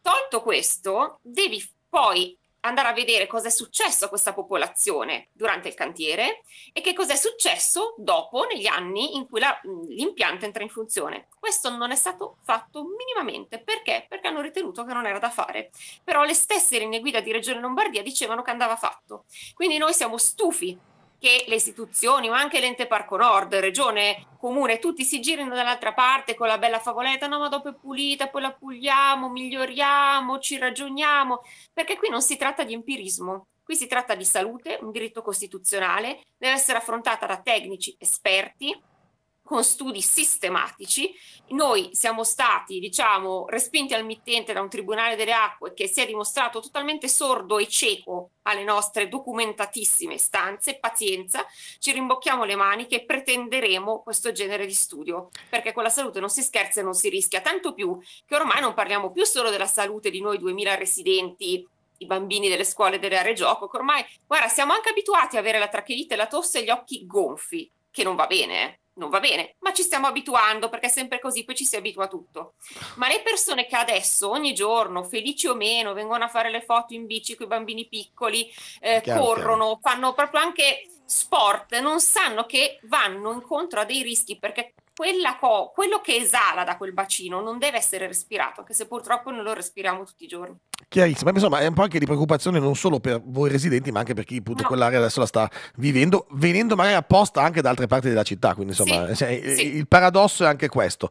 Tolto questo, devi poi andare a vedere cosa è successo a questa popolazione durante il cantiere e che cosa è successo dopo, negli anni in cui la, mm, l'impianto entra in funzione. Questo non è stato fatto minimamente. Perché? Perché hanno ritenuto che non era da fare. Però le stesse linee guida di Regione Lombardia dicevano che andava fatto. Quindi noi siamo stufi che le istituzioni, ma anche l'ente Parco Nord, Regione, Comune, tutti si girino dall'altra parte con la bella favoletta, no ma dopo è pulita, poi la puliamo, miglioriamo, ci ragioniamo, perché qui non si tratta di empirismo, qui si tratta di salute, un diritto costituzionale, deve essere affrontata da tecnici esperti con studi sistematici. Noi siamo stati, diciamo, respinti al mittente da un tribunale delle acque che si è dimostrato totalmente sordo e cieco alle nostre documentatissime stanze. Pazienza, ci rimbocchiamo le maniche e pretenderemo questo genere di studio, perché con la salute non si scherza e non si rischia, tanto più che ormai non parliamo più solo della salute di noi 2000 residenti i bambini delle scuole delle aree gioco, che ormai, guarda, siamo anche abituati a avere la tracheite, la tosse e gli occhi gonfi, che non va bene. Eh? non va bene, ma ci stiamo abituando perché è sempre così, poi ci si abitua a tutto. Ma le persone che adesso, ogni giorno, felici o meno, vengono a fare le foto in bici con i bambini piccoli, eh, chiaro, corrono, chiaro. fanno proprio anche sport, non sanno che vanno incontro a dei rischi perché co- quello che esala da quel bacino non deve essere respirato, anche se purtroppo non lo respiriamo tutti i giorni. Chiarissimo, ma insomma è un po' anche di preoccupazione non solo per voi residenti, ma anche per chi appunto no. quell'area adesso la sta vivendo, venendo magari apposta anche da altre parti della città, quindi insomma sì, cioè, sì. il paradosso è anche questo.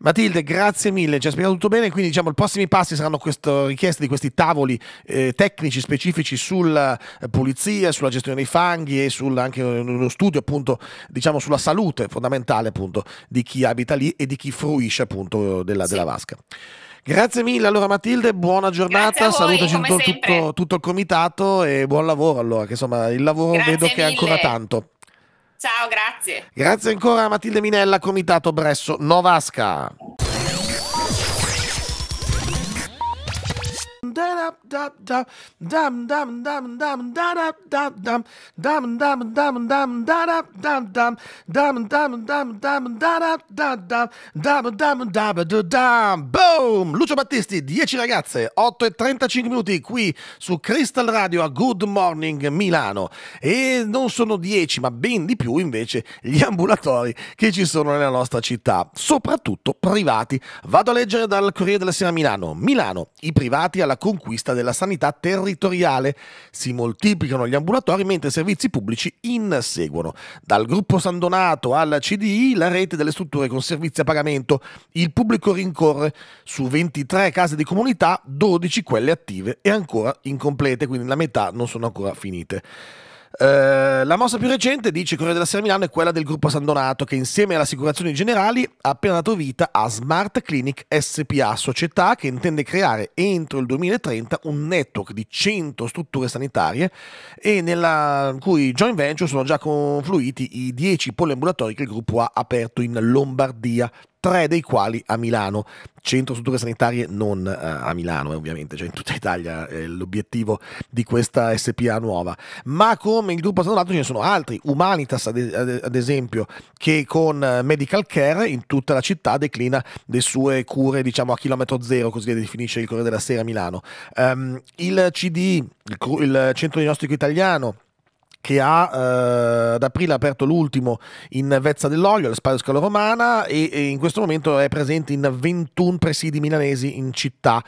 Matilde, grazie mille, ci ha spiegato tutto bene, quindi diciamo i prossimi passi saranno questa richiesta di questi tavoli eh, tecnici specifici sulla eh, pulizia, sulla gestione dei fanghi e sul, anche uno studio appunto diciamo sulla salute fondamentale appunto di chi abita lì e di chi fruisce appunto della, sì. della vasca. Grazie mille, allora Matilde, buona giornata, salutaci tutto, tutto, tutto, il comitato e buon lavoro allora, che insomma il lavoro grazie vedo mille. che è ancora tanto. Ciao, grazie. Grazie ancora a Matilde Minella, comitato Bresso Novasca. Boom! Lucio Battisti, 10 ragazze, 8 e 35 minuti qui su Crystal Radio a Good Morning Milano. E non sono 10, ma ben di più invece gli ambulatori che ci sono nella nostra città, soprattutto privati. Vado a leggere dal Corriere della Sera Milano. Milano, i privati alla conquista della sanità territoriale. Si moltiplicano gli ambulatori mentre i servizi pubblici inseguono. Dal gruppo San Donato alla CDI la rete delle strutture con servizi a pagamento. Il pubblico rincorre su 23 case di comunità, 12 quelle attive e ancora incomplete, quindi la metà non sono ancora finite. Eh, la mossa più recente, dice Corriere della Sera Milano, è quella del gruppo San Donato che insieme alle assicurazioni generali ha appena dato vita a Smart Clinic SPA, società che intende creare entro il 2030 un network di 100 strutture sanitarie e nella cui joint venture sono già confluiti i 10 poliambulatori che il gruppo ha aperto in Lombardia tre dei quali a Milano. Centro strutture sanitarie non eh, a Milano, eh, ovviamente, cioè in tutta Italia è l'obiettivo di questa SPA nuova. Ma come il gruppo Sanonato ce ne sono altri, Humanitas ad esempio, che con eh, Medical Care in tutta la città declina le sue cure diciamo a chilometro zero, così le definisce il Corriere della Sera a Milano. Um, il CD, il, il Centro Diagnostico Italiano, che ha eh, ad aprile aperto l'ultimo in Vezza dell'Oglio, alle spalle Scala Romana e, e in questo momento è presente in 21 presidi milanesi in città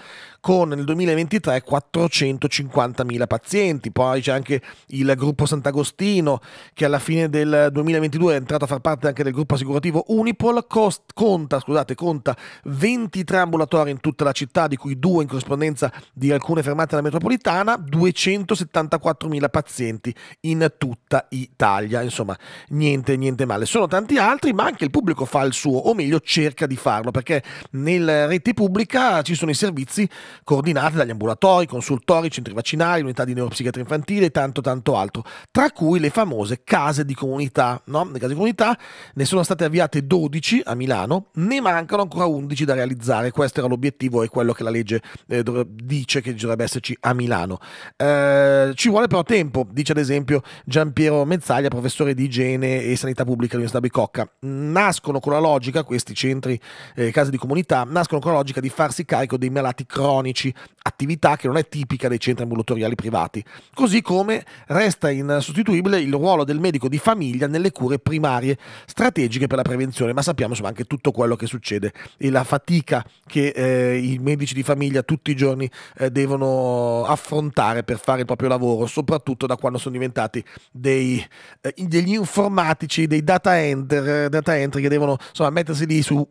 con nel 2023 450.000 pazienti. Poi c'è anche il gruppo Sant'Agostino che alla fine del 2022 è entrato a far parte anche del gruppo assicurativo Unipol, cost, conta, scusate, conta 23 ambulatori in tutta la città, di cui due in corrispondenza di alcune fermate della metropolitana, 274.000 pazienti in tutta Italia. Insomma, niente, niente male. Sono tanti altri, ma anche il pubblico fa il suo, o meglio cerca di farlo, perché nella rete pubblica ci sono i servizi coordinate dagli ambulatori, consultori, centri vaccinali, unità di neuropsichiatria infantile e tanto tanto altro, tra cui le famose case di comunità. No? Le case di comunità ne sono state avviate 12 a Milano, ne mancano ancora 11 da realizzare, questo era l'obiettivo e quello che la legge eh, dice che dovrebbe esserci a Milano. Eh, ci vuole però tempo, dice ad esempio Giampiero Mezzaglia, professore di igiene e sanità pubblica all'Università Bicocca. Nascono con la logica, questi centri, eh, case di comunità, nascono con la logica di farsi carico dei malati cronici elettronici, attività che non è tipica dei centri ambulatoriali privati, così come resta insostituibile il ruolo del medico di famiglia nelle cure primarie strategiche per la prevenzione, ma sappiamo insomma, anche tutto quello che succede e la fatica che eh, i medici di famiglia tutti i giorni eh, devono affrontare per fare il proprio lavoro, soprattutto da quando sono diventati dei, eh, degli informatici, dei data, enter, eh, data entry che devono insomma, mettersi lì su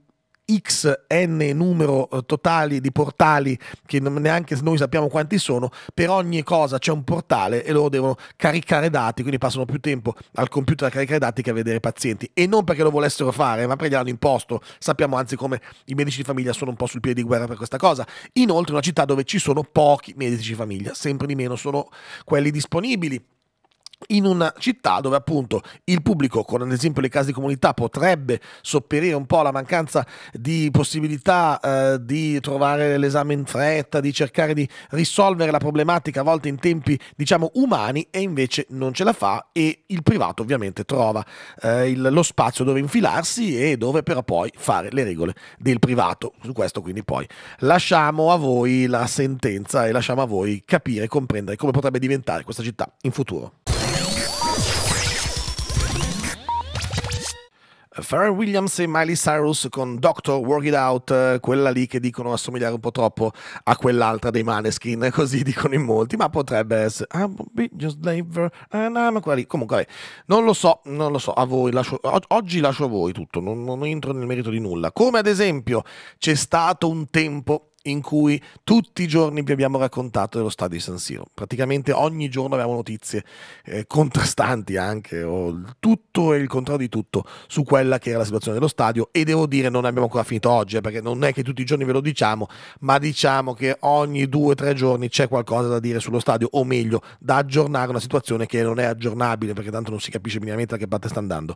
xn numero eh, totali di portali che neanche noi sappiamo quanti sono, per ogni cosa c'è un portale e loro devono caricare dati, quindi passano più tempo al computer a caricare dati che a vedere i pazienti e non perché lo volessero fare, ma perché l'hanno imposto. Sappiamo anzi come i medici di famiglia sono un po' sul piede di guerra per questa cosa. Inoltre una città dove ci sono pochi medici di famiglia, sempre di meno sono quelli disponibili in una città dove appunto il pubblico, con ad esempio le case di comunità, potrebbe sopperire un po' alla mancanza di possibilità eh, di trovare l'esame in fretta, di cercare di risolvere la problematica a volte in tempi diciamo umani e invece non ce la fa e il privato ovviamente trova eh, il, lo spazio dove infilarsi e dove però poi fare le regole del privato. Su questo quindi poi lasciamo a voi la sentenza e lasciamo a voi capire, comprendere come potrebbe diventare questa città in futuro. Pharrell Williams e Miley Cyrus con Doctor Work It Out, eh, quella lì che dicono assomigliare un po' troppo a quell'altra dei Maneskin, (laughs) così dicono in molti, ma potrebbe essere Comunque, vabbè, non lo so, non lo so, a voi lascio, oggi lascio a voi tutto, non, non entro nel merito di nulla. Come ad esempio c'è stato un tempo in cui tutti i giorni vi abbiamo raccontato dello stadio di San Siro. Praticamente ogni giorno abbiamo notizie eh, contrastanti anche, o tutto e il contrario di tutto, su quella che era la situazione dello stadio e devo dire non abbiamo ancora finito oggi, eh, perché non è che tutti i giorni ve lo diciamo, ma diciamo che ogni due o tre giorni c'è qualcosa da dire sullo stadio, o meglio, da aggiornare una situazione che non è aggiornabile, perché tanto non si capisce minimamente da che parte sta andando.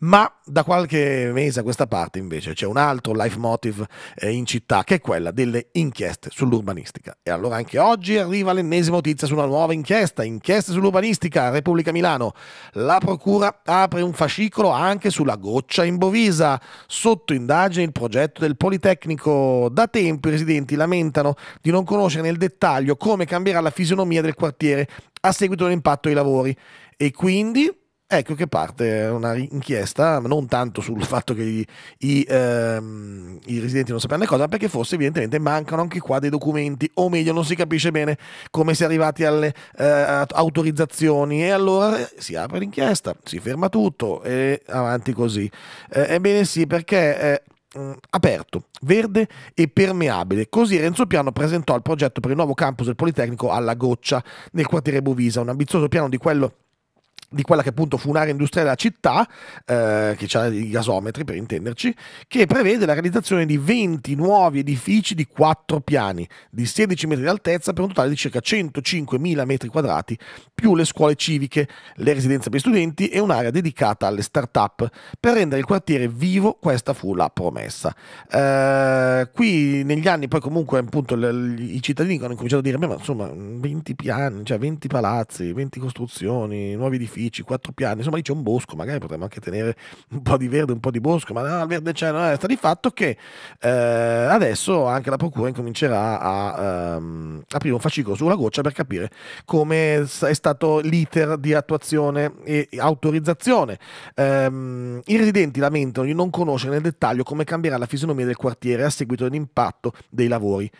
Ma da qualche mese a questa parte invece c'è un altro life motive eh, in città, che è quella delle inchieste sull'urbanistica. E allora anche oggi arriva l'ennesima notizia su una nuova inchiesta, inchieste sull'urbanistica, Repubblica Milano. La Procura apre un fascicolo anche sulla goccia imbovisa, sotto indagine il progetto del Politecnico. Da tempo i residenti lamentano di non conoscere nel dettaglio come cambierà la fisionomia del quartiere a seguito dell'impatto dei lavori e quindi Ecco che parte una inchiesta non tanto sul fatto che i, i, ehm, i residenti non sapevano sappiano cosa, perché forse evidentemente mancano anche qua dei documenti, o meglio non si capisce bene come si è arrivati alle eh, autorizzazioni e allora eh, si apre l'inchiesta, si ferma tutto e avanti così. Eh, ebbene sì, perché... Eh, aperto, verde e permeabile. Così Renzo Piano presentò il progetto per il nuovo campus del Politecnico alla Goccia nel quartiere Bovisa, un ambizioso piano di quello di quella che appunto fu un'area industriale della città, eh, che ha i gasometri per intenderci, che prevede la realizzazione di 20 nuovi edifici di 4 piani, di 16 metri di altezza, per un totale di circa 105.000 metri quadrati, più le scuole civiche, le residenze per gli studenti e un'area dedicata alle start-up. Per rendere il quartiere vivo, questa fu la promessa. Eh, qui negli anni poi comunque appunto i cittadini hanno cominciato a dire, ma insomma 20 piani, cioè 20 palazzi, 20 costruzioni, nuovi edifici, edifici, quattro piani, insomma lì c'è un bosco, magari potremmo anche tenere un po' di verde, un po' di bosco, ma no, il verde c'è, no, eh, sta di fatto che eh, adesso anche la procura incomincerà a ehm, aprire un fascicolo sulla goccia per capire come è stato l'iter di attuazione e autorizzazione. Ehm, I residenti lamentano di non conoscere nel dettaglio come cambierà la fisionomia del quartiere a seguito dell'impatto dei lavori.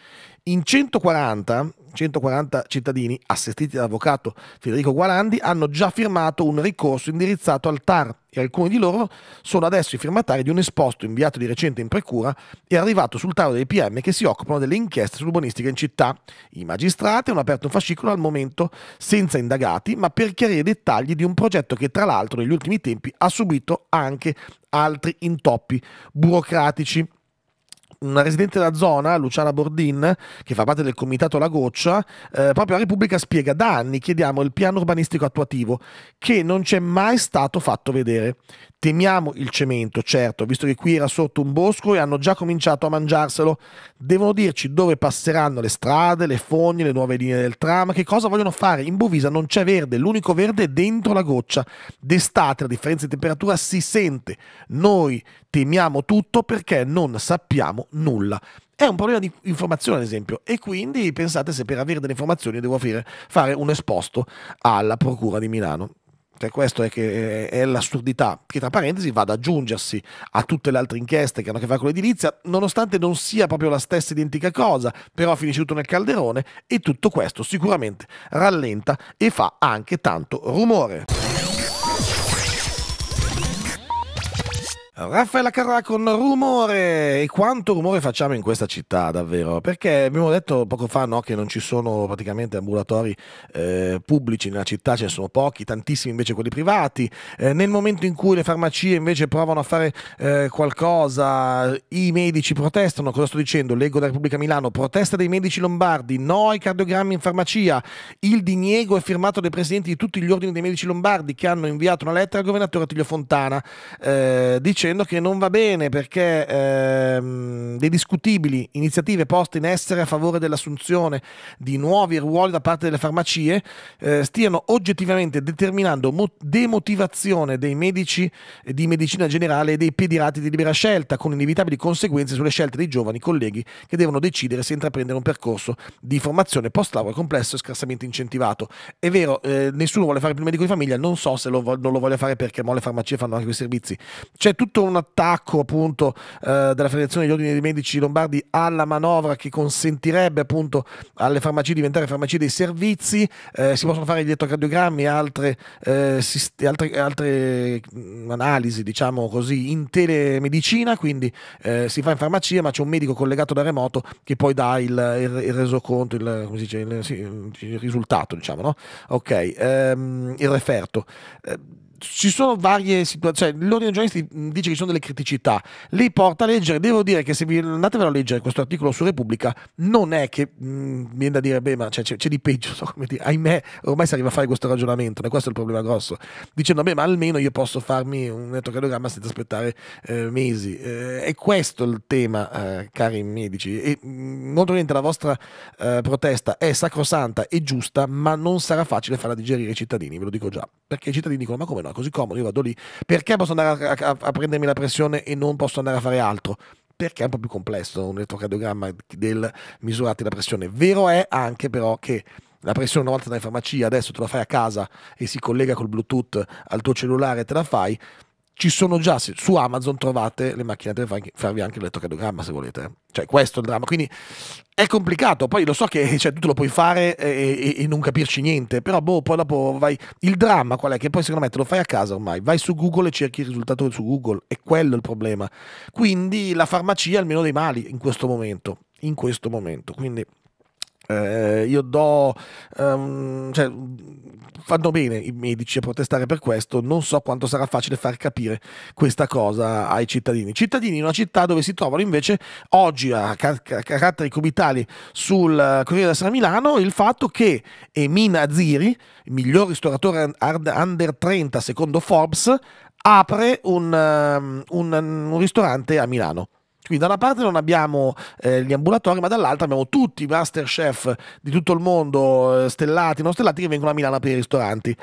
In 140, 140 cittadini assistiti dall'avvocato Federico Gualandi hanno già firmato un ricorso indirizzato al TAR e alcuni di loro sono adesso i firmatari di un esposto inviato di recente in precura e arrivato sul tavolo dei PM che si occupano delle inchieste sull'urbanistica in città. I magistrati hanno aperto un fascicolo al momento senza indagati, ma per chiarire i dettagli di un progetto che tra l'altro negli ultimi tempi ha subito anche altri intoppi burocratici una residente della zona, Luciana Bordin, che fa parte del comitato La Goccia, eh, proprio la Repubblica spiega da anni chiediamo il piano urbanistico attuativo che non ci è mai stato fatto vedere. Temiamo il cemento, certo, visto che qui era sotto un bosco e hanno già cominciato a mangiarselo. Devono dirci dove passeranno le strade, le fogne, le nuove linee del tram, che cosa vogliono fare. In Bovisa non c'è verde, l'unico verde è dentro la goccia. D'estate la differenza di temperatura si sente. Noi temiamo tutto perché non sappiamo nulla. È un problema di informazione, ad esempio, e quindi pensate se per avere delle informazioni devo fare un esposto alla Procura di Milano cioè questo è, che eh, è l'assurdità, che tra parentesi va ad aggiungersi a tutte le altre inchieste che hanno a che fare con l'edilizia, nonostante non sia proprio la stessa identica cosa, però finisce tutto nel calderone e tutto questo sicuramente rallenta e fa anche tanto rumore. Raffaella Carrà con rumore e quanto rumore facciamo in questa città davvero perché abbiamo detto poco fa no, che non ci sono praticamente ambulatori eh, pubblici nella città ce ne sono pochi tantissimi invece quelli privati eh, nel momento in cui le farmacie invece provano a fare eh, qualcosa i medici protestano cosa sto dicendo leggo da Repubblica Milano protesta dei medici lombardi no ai cardiogrammi in farmacia il diniego è firmato dai presidenti di tutti gli ordini dei medici lombardi che hanno inviato una lettera al governatore Tiglio Fontana eh, dicendo dicendo che non va bene perché ehm, le discutibili iniziative poste in essere a favore dell'assunzione di nuovi ruoli da parte delle farmacie eh, stiano oggettivamente determinando demotivazione dei medici eh, di medicina generale e dei pediatri di libera scelta, con inevitabili conseguenze sulle scelte dei giovani colleghi che devono decidere se intraprendere un percorso di formazione post laurea complesso e scarsamente incentivato. È vero, eh, nessuno vuole fare più medico di famiglia, non so se lo, non lo voglia fare perché mo le farmacie fanno anche quei servizi. C'è tutto stato un attacco appunto eh, della Federazione degli Ordini dei Medici Lombardi alla manovra che consentirebbe appunto alle farmacie di diventare farmacie dei servizi, eh, si possono fare gli elettrocardiogrammi e altre, eh, altre, altre, mm, analisi, diciamo così, in telemedicina, quindi eh, si fa in farmacia ma c'è un medico collegato da remoto che poi dà il, il, il resoconto, il, come si dice, il, il risultato, diciamo, no? Ok, ehm, il referto. Eh, ci sono varie situazioni, cioè, l'ordine dei giornalisti dice che ci sono delle criticità, li porta a leggere, devo dire che se vi andatevelo a leggere questo articolo su Repubblica, non è che mh, mm, viene da dire, beh, ma c'è, di peggio, (laughs) so come dire, ahimè, ormai si arriva a fare questo ragionamento, ma questo è il problema grosso, dicendo, beh, ma almeno io posso farmi un elettrocardiogramma senza aspettare eh, mesi, eh, è questo il tema, eh, cari medici, e mm, molto ovviamente la vostra eh, protesta è sacrosanta e giusta, ma non sarà facile farla digerire ai cittadini, ve lo dico già, perché i cittadini dicono, ma come no? ma così comodo, io vado lì. Perché posso andare a, a, a prendermi la pressione e non posso andare a fare altro? perché è un po' più complesso un elettrocardiogramma del misurarti la pressione. Vero è anche però che la pressione una volta dai in farmacia, adesso te la fai a casa e si collega col Bluetooth al tuo cellulare e te la fai ci sono già, su Amazon trovate le macchinette per farvi anche l'elettrocardiogramma se volete. Cioè questo è il dramma, quindi è complicato, poi lo so che (laughs) cioè, tu lo puoi fare e, e, e, non capirci niente, però boh, poi dopo vai... Il dramma qual è? Che poi secondo me te lo fai a casa ormai, vai su Google e cerchi il risultato su Google, è quello il problema. Quindi la farmacia è il meno dei mali in questo momento, in questo momento, quindi... Eh, io do, um, cioè, fanno bene i medici a protestare per questo, non so quanto sarà facile far capire questa cosa ai cittadini. Cittadini in una città dove si trovano invece oggi a, car- a caratteri cubitali sul eh, Corriere della Sera Milano il fatto che Emina Ziri, miglior ristoratore under 30 secondo Forbes, apre un, ehm, un, un ristorante a Milano. Quindi da una parte non abbiamo eh, gli ambulatori, ma dall'altra abbiamo tutti i master chef di tutto il mondo, eh, stellati, non stellati, che vengono a Milano per i ristoranti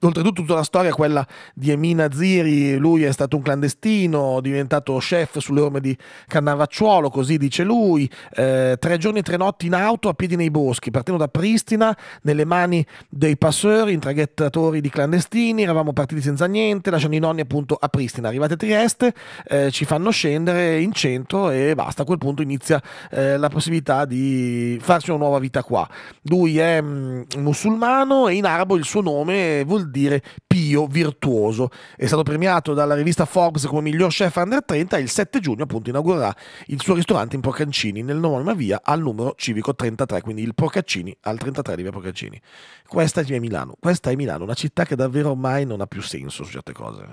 oltretutto tutta la storia quella di Emina Ziri, lui è stato un clandestino, diventato chef sulle orme di Cannavacciuolo, così dice lui, eh, tre giorni e tre notti in auto a piedi nei boschi, partendo da Pristina nelle mani dei passeur, intraghettatori di clandestini, eravamo partiti senza niente, lasciando i nonni appunto a Pristina, arrivati a Trieste eh, ci fanno scendere in centro e basta, a quel punto inizia eh, la possibilità di farsi una nuova vita qua. Lui è mh, mm, musulmano e in arabo il suo nome vuol dire dire pio, virtuoso. È stato premiato dalla rivista Forbes come miglior chef under 30 e il 7 giugno appunto inaugurerà il suo ristorante in Porcancini, nell'omonima via al numero civico 33, quindi il Procaccini al 33 di via Procaccini. Questa è Milano, questa è Milano, una città che davvero ormai non ha più senso su certe cose.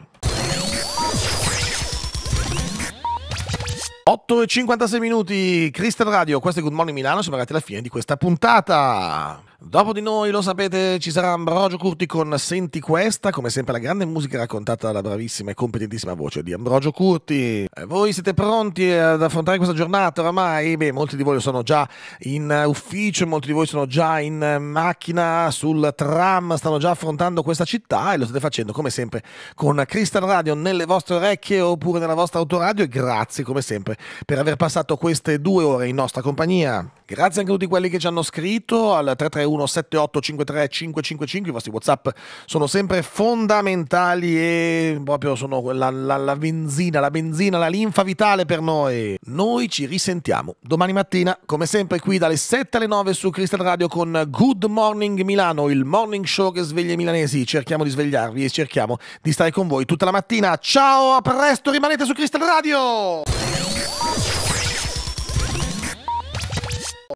8 e 56 minuti, Cristian Radio, questo è Good Morning Milano, siamo arrivati alla fine di questa puntata. Dopo di noi, lo sapete, ci sarà Ambrogio Curti con Senti Questa, come sempre la grande musica raccontata dalla bravissima e competentissima voce di Ambrogio Curti. Eh, voi siete pronti ad affrontare questa giornata oramai? Beh, molti di voi sono già in ufficio, molti di voi sono già in macchina, sul tram, stanno già affrontando questa città e lo state facendo come sempre con Crystal Radio nelle vostre orecchie oppure nella vostra autoradio e grazie come sempre per aver passato queste due ore in nostra compagnia. Grazie anche a tutti quelli che ci hanno scritto al 331 7853 555. I vostri WhatsApp sono sempre fondamentali e proprio sono la, la, la benzina, la benzina, la linfa vitale per noi. Noi ci risentiamo domani mattina, come sempre, qui dalle 7 alle 9 su Cristal Radio con Good Morning Milano, il morning show che sveglia i milanesi. Cerchiamo di svegliarvi e cerchiamo di stare con voi tutta la mattina. Ciao, a presto, rimanete su Cristal Radio!